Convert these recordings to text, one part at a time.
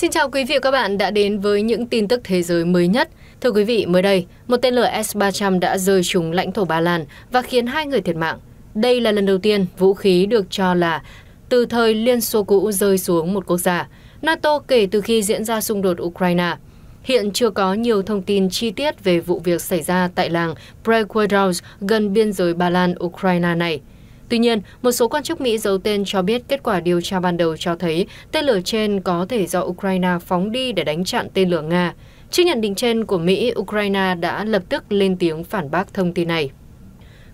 Xin chào quý vị và các bạn đã đến với những tin tức thế giới mới nhất. Thưa quý vị, mới đây, một tên lửa S-300 đã rơi trúng lãnh thổ Ba Lan và khiến hai người thiệt mạng. Đây là lần đầu tiên vũ khí được cho là từ thời Liên Xô cũ rơi xuống một quốc gia. NATO kể từ khi diễn ra xung đột Ukraine. Hiện chưa có nhiều thông tin chi tiết về vụ việc xảy ra tại làng Brekwedorf gần biên giới Ba Lan-Ukraine này tuy nhiên một số quan chức mỹ giấu tên cho biết kết quả điều tra ban đầu cho thấy tên lửa trên có thể do ukraine phóng đi để đánh chặn tên lửa nga trước nhận định trên của mỹ ukraine đã lập tức lên tiếng phản bác thông tin này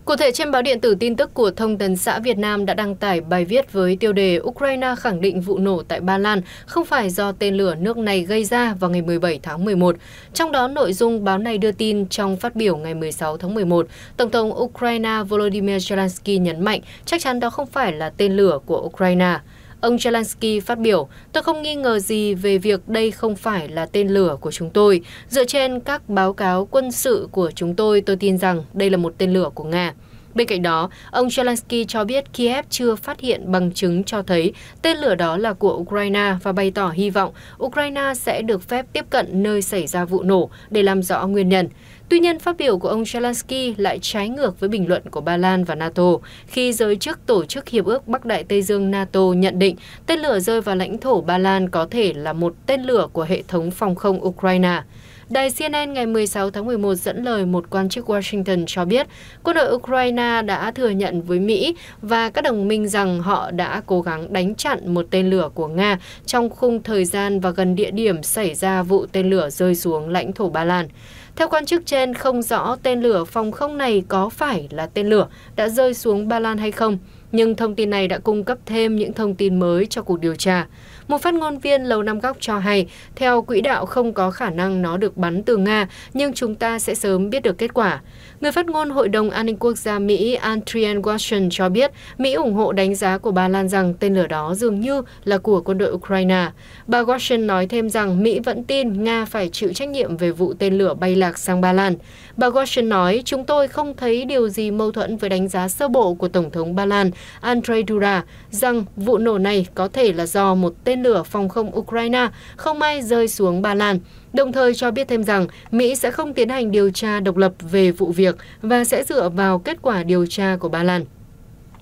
Cụ thể trên báo điện tử tin tức của Thông tấn xã Việt Nam đã đăng tải bài viết với tiêu đề Ukraine khẳng định vụ nổ tại Ba Lan không phải do tên lửa nước này gây ra vào ngày 17 tháng 11. Trong đó nội dung báo này đưa tin trong phát biểu ngày 16 tháng 11, Tổng thống Ukraine Volodymyr Zelensky nhấn mạnh chắc chắn đó không phải là tên lửa của Ukraine. Ông Zelensky phát biểu, tôi không nghi ngờ gì về việc đây không phải là tên lửa của chúng tôi. Dựa trên các báo cáo quân sự của chúng tôi, tôi tin rằng đây là một tên lửa của Nga bên cạnh đó ông zelensky cho biết kiev chưa phát hiện bằng chứng cho thấy tên lửa đó là của ukraine và bày tỏ hy vọng ukraine sẽ được phép tiếp cận nơi xảy ra vụ nổ để làm rõ nguyên nhân Tuy nhiên, phát biểu của ông Zelensky lại trái ngược với bình luận của Ba Lan và NATO khi giới chức Tổ chức Hiệp ước Bắc Đại Tây Dương NATO nhận định tên lửa rơi vào lãnh thổ Ba Lan có thể là một tên lửa của hệ thống phòng không Ukraine. Đài CNN ngày 16 tháng 11 dẫn lời một quan chức Washington cho biết quân đội Ukraine đã thừa nhận với Mỹ và các đồng minh rằng họ đã cố gắng đánh chặn một tên lửa của Nga trong khung thời gian và gần địa điểm xảy ra vụ tên lửa rơi xuống lãnh thổ Ba Lan. Theo quan chức trên, không rõ tên lửa phòng không này có phải là tên lửa đã rơi xuống Ba Lan hay không nhưng thông tin này đã cung cấp thêm những thông tin mới cho cuộc điều tra. Một phát ngôn viên Lầu Năm Góc cho hay, theo quỹ đạo không có khả năng nó được bắn từ Nga, nhưng chúng ta sẽ sớm biết được kết quả. Người phát ngôn Hội đồng An ninh Quốc gia Mỹ Adrian Watson cho biết Mỹ ủng hộ đánh giá của Ba Lan rằng tên lửa đó dường như là của quân đội Ukraine. Bà Watson nói thêm rằng Mỹ vẫn tin Nga phải chịu trách nhiệm về vụ tên lửa bay lạc sang Ba Lan. Bà Watson nói, chúng tôi không thấy điều gì mâu thuẫn với đánh giá sơ bộ của Tổng thống Ba Lan Andrei Duda rằng vụ nổ này có thể là do một tên lửa phòng không Ukraine không may rơi xuống Ba Lan, đồng thời cho biết thêm rằng Mỹ sẽ không tiến hành điều tra độc lập về vụ việc và sẽ dựa vào kết quả điều tra của Ba Lan.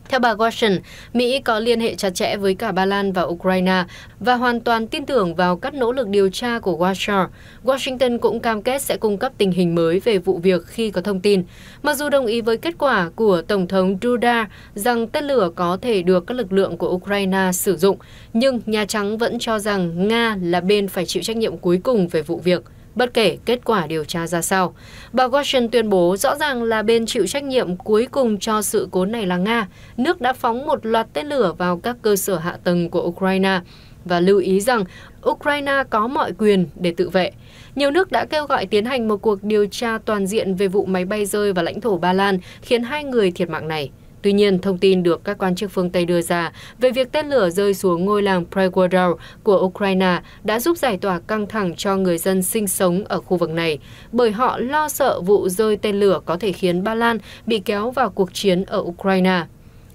Theo bà Washington, Mỹ có liên hệ chặt chẽ với cả Ba Lan và Ukraine và hoàn toàn tin tưởng vào các nỗ lực điều tra của Warsaw. Washington cũng cam kết sẽ cung cấp tình hình mới về vụ việc khi có thông tin. Mặc dù đồng ý với kết quả của Tổng thống Duda rằng tên lửa có thể được các lực lượng của Ukraine sử dụng, nhưng Nhà Trắng vẫn cho rằng Nga là bên phải chịu trách nhiệm cuối cùng về vụ việc. Bất kể kết quả điều tra ra sao, bà Washington tuyên bố rõ ràng là bên chịu trách nhiệm cuối cùng cho sự cố này là Nga. Nước đã phóng một loạt tên lửa vào các cơ sở hạ tầng của Ukraine và lưu ý rằng Ukraine có mọi quyền để tự vệ. Nhiều nước đã kêu gọi tiến hành một cuộc điều tra toàn diện về vụ máy bay rơi vào lãnh thổ Ba Lan khiến hai người thiệt mạng này. Tuy nhiên, thông tin được các quan chức phương Tây đưa ra về việc tên lửa rơi xuống ngôi làng Prigozhin của Ukraine đã giúp giải tỏa căng thẳng cho người dân sinh sống ở khu vực này, bởi họ lo sợ vụ rơi tên lửa có thể khiến Ba Lan bị kéo vào cuộc chiến ở Ukraine.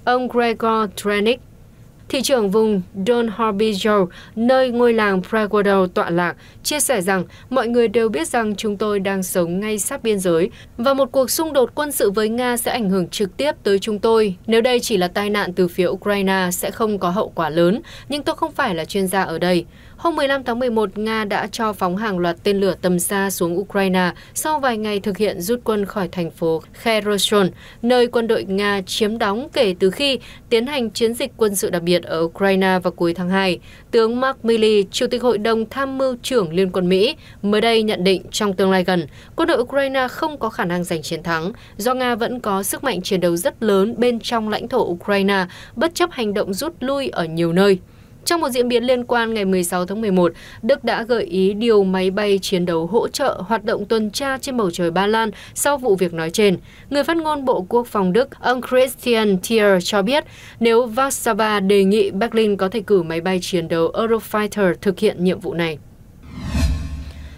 Ông Gregor Trenik, thị trưởng vùng Don Harbijou, nơi ngôi làng Pragodo tọa lạc, chia sẻ rằng mọi người đều biết rằng chúng tôi đang sống ngay sát biên giới và một cuộc xung đột quân sự với Nga sẽ ảnh hưởng trực tiếp tới chúng tôi. Nếu đây chỉ là tai nạn từ phía Ukraine sẽ không có hậu quả lớn, nhưng tôi không phải là chuyên gia ở đây. Hôm 15 tháng 11, Nga đã cho phóng hàng loạt tên lửa tầm xa xuống Ukraine sau vài ngày thực hiện rút quân khỏi thành phố Kherson, nơi quân đội Nga chiếm đóng kể từ khi tiến hành chiến dịch quân sự đặc biệt ở Ukraine vào cuối tháng 2. Tướng Mark Milley, Chủ tịch Hội đồng Tham mưu trưởng Liên quân Mỹ, mới đây nhận định trong tương lai gần, quân đội Ukraine không có khả năng giành chiến thắng do Nga vẫn có sức mạnh chiến đấu rất lớn bên trong lãnh thổ Ukraine bất chấp hành động rút lui ở nhiều nơi. Trong một diễn biến liên quan ngày 16 tháng 11, Đức đã gợi ý điều máy bay chiến đấu hỗ trợ hoạt động tuần tra trên bầu trời Ba Lan sau vụ việc nói trên. Người phát ngôn Bộ Quốc phòng Đức, ông Christian Thier cho biết, nếu Warsaw đề nghị Berlin có thể cử máy bay chiến đấu Eurofighter thực hiện nhiệm vụ này.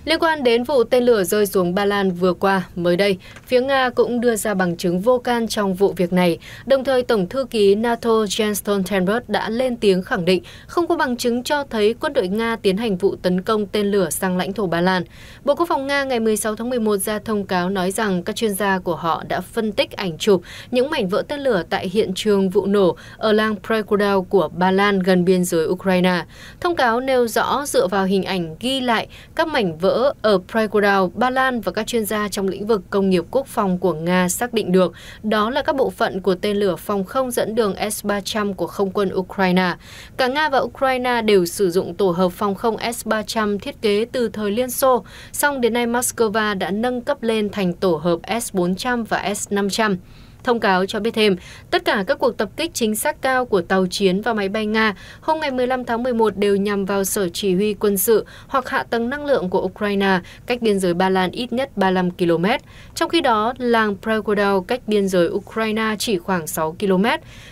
Liên quan đến vụ tên lửa rơi xuống Ba Lan vừa qua, mới đây, phía Nga cũng đưa ra bằng chứng vô can trong vụ việc này. Đồng thời, Tổng thư ký NATO Jens Stoltenberg đã lên tiếng khẳng định không có bằng chứng cho thấy quân đội Nga tiến hành vụ tấn công tên lửa sang lãnh thổ Ba Lan. Bộ Quốc phòng Nga ngày 16 tháng 11 ra thông cáo nói rằng các chuyên gia của họ đã phân tích ảnh chụp những mảnh vỡ tên lửa tại hiện trường vụ nổ ở làng Prekodal của Ba Lan gần biên giới Ukraine. Thông cáo nêu rõ dựa vào hình ảnh ghi lại các mảnh vỡ ở Pragodow, Ba Lan và các chuyên gia trong lĩnh vực công nghiệp quốc phòng của Nga xác định được đó là các bộ phận của tên lửa phòng không dẫn đường S-300 của không quân Ukraine. Cả Nga và Ukraine đều sử dụng tổ hợp phòng không S-300 thiết kế từ thời Liên Xô, song đến nay Moscow đã nâng cấp lên thành tổ hợp S-400 và S-500. Thông cáo cho biết thêm, tất cả các cuộc tập kích chính xác cao của tàu chiến và máy bay Nga hôm ngày 15 tháng 11 đều nhằm vào sở chỉ huy quân sự hoặc hạ tầng năng lượng của Ukraine cách biên giới Ba Lan ít nhất 35 km. Trong khi đó, làng Pragodal cách biên giới Ukraine chỉ khoảng 6 km.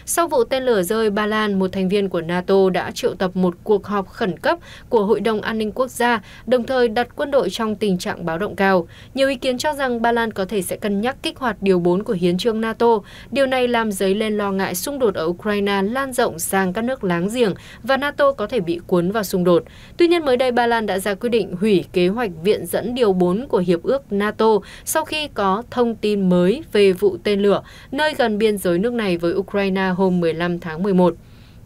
Sau vụ tên lửa rơi Ba Lan, một thành viên của NATO đã triệu tập một cuộc họp khẩn cấp của Hội đồng An ninh Quốc gia, đồng thời đặt quân đội trong tình trạng báo động cao. Nhiều ý kiến cho rằng Ba Lan có thể sẽ cân nhắc kích hoạt điều 4 của hiến trương NATO nato điều này làm dấy lên lo ngại xung đột ở ukraine lan rộng sang các nước láng giềng và nato có thể bị cuốn vào xung đột tuy nhiên mới đây ba lan đã ra quyết định hủy kế hoạch viện dẫn điều 4 của hiệp ước nato sau khi có thông tin mới về vụ tên lửa nơi gần biên giới nước này với ukraine hôm 15 tháng 11.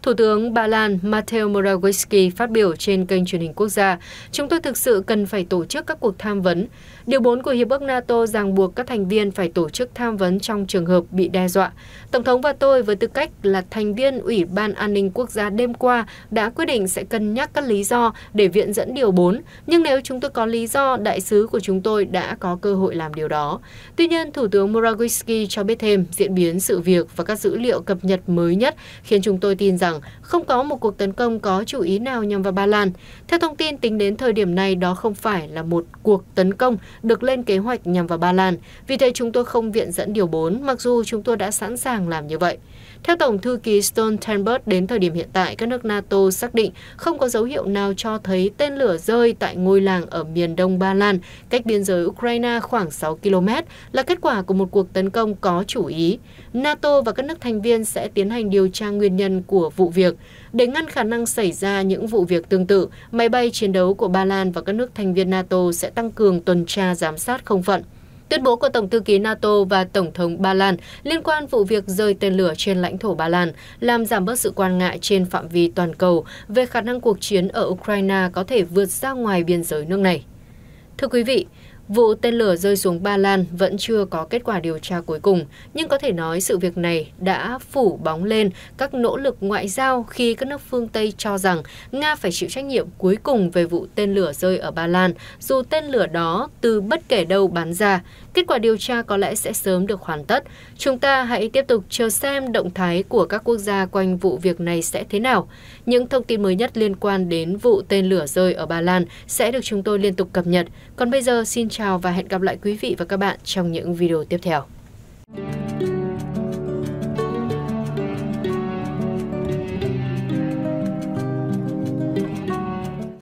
Thủ tướng Ba Lan Mateusz Morawiecki phát biểu trên kênh truyền hình quốc gia, chúng tôi thực sự cần phải tổ chức các cuộc tham vấn. Điều 4 của Hiệp ước NATO ràng buộc các thành viên phải tổ chức tham vấn trong trường hợp bị đe dọa. Tổng thống và tôi với tư cách là thành viên Ủy ban An ninh Quốc gia đêm qua đã quyết định sẽ cân nhắc các lý do để viện dẫn điều 4, nhưng nếu chúng tôi có lý do, đại sứ của chúng tôi đã có cơ hội làm điều đó. Tuy nhiên, Thủ tướng Morawiecki cho biết thêm diễn biến sự việc và các dữ liệu cập nhật mới nhất khiến chúng tôi tin rằng rằng không có một cuộc tấn công có chủ ý nào nhằm vào Ba Lan. Theo thông tin tính đến thời điểm này đó không phải là một cuộc tấn công được lên kế hoạch nhằm vào Ba Lan. Vì thế chúng tôi không viện dẫn điều 4 mặc dù chúng tôi đã sẵn sàng làm như vậy. Theo Tổng thư ký Stoltenberg, đến thời điểm hiện tại, các nước NATO xác định không có dấu hiệu nào cho thấy tên lửa rơi tại ngôi làng ở miền đông Ba Lan, cách biên giới Ukraine khoảng 6 km, là kết quả của một cuộc tấn công có chủ ý. NATO và các nước thành viên sẽ tiến hành điều tra nguyên nhân của vụ vụ việc để ngăn khả năng xảy ra những vụ việc tương tự máy bay chiến đấu của ba lan và các nước thành viên nato sẽ tăng cường tuần tra giám sát không phận Tuyên bố của Tổng thư ký NATO và Tổng thống Ba Lan liên quan vụ việc rơi tên lửa trên lãnh thổ Ba Lan làm giảm bớt sự quan ngại trên phạm vi toàn cầu về khả năng cuộc chiến ở Ukraine có thể vượt ra ngoài biên giới nước này. Thưa quý vị, vụ tên lửa rơi xuống ba lan vẫn chưa có kết quả điều tra cuối cùng nhưng có thể nói sự việc này đã phủ bóng lên các nỗ lực ngoại giao khi các nước phương tây cho rằng nga phải chịu trách nhiệm cuối cùng về vụ tên lửa rơi ở ba lan dù tên lửa đó từ bất kể đâu bắn ra Kết quả điều tra có lẽ sẽ sớm được hoàn tất. Chúng ta hãy tiếp tục chờ xem động thái của các quốc gia quanh vụ việc này sẽ thế nào. Những thông tin mới nhất liên quan đến vụ tên lửa rơi ở Ba Lan sẽ được chúng tôi liên tục cập nhật. Còn bây giờ xin chào và hẹn gặp lại quý vị và các bạn trong những video tiếp theo.